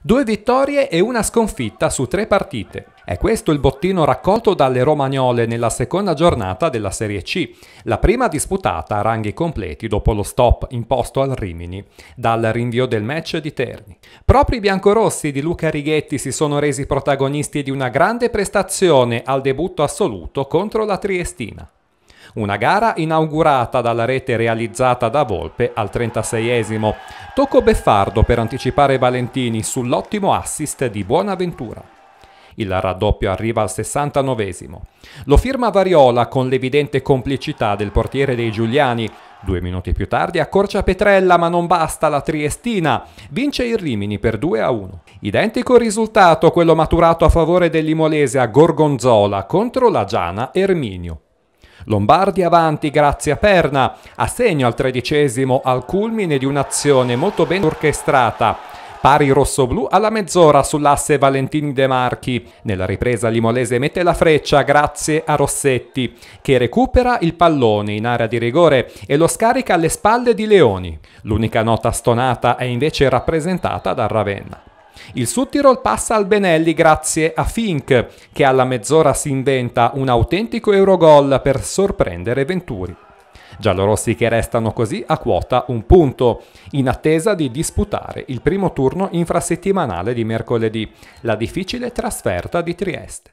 Due vittorie e una sconfitta su tre partite. È questo il bottino raccolto dalle romagnole nella seconda giornata della Serie C, la prima disputata a ranghi completi dopo lo stop imposto al Rimini dal rinvio del match di Terni. Proprio i biancorossi di Luca Righetti si sono resi protagonisti di una grande prestazione al debutto assoluto contro la Triestina. Una gara inaugurata dalla rete realizzata da Volpe al 36esimo. Tocco Beffardo per anticipare Valentini sull'ottimo assist di Buonaventura. Il raddoppio arriva al 69esimo. Lo firma Variola con l'evidente complicità del portiere dei Giuliani. Due minuti più tardi accorcia Petrella, ma non basta la Triestina. Vince il Rimini per 2 a 1. Identico risultato quello maturato a favore dell'Imolese a Gorgonzola contro la Giana Erminio. Lombardi avanti grazie a Perna, a segno al tredicesimo al culmine di un'azione molto ben orchestrata. Pari rossoblù alla mezz'ora sull'asse Valentini De Marchi. Nella ripresa Limolese mette la freccia grazie a Rossetti, che recupera il pallone in area di rigore e lo scarica alle spalle di Leoni. L'unica nota stonata è invece rappresentata da Ravenna. Il Suttirol passa al Benelli grazie a Fink, che alla mezz'ora si inventa un autentico Eurogol per sorprendere Venturi. Giallorossi che restano così a quota un punto, in attesa di disputare il primo turno infrasettimanale di mercoledì, la difficile trasferta di Trieste.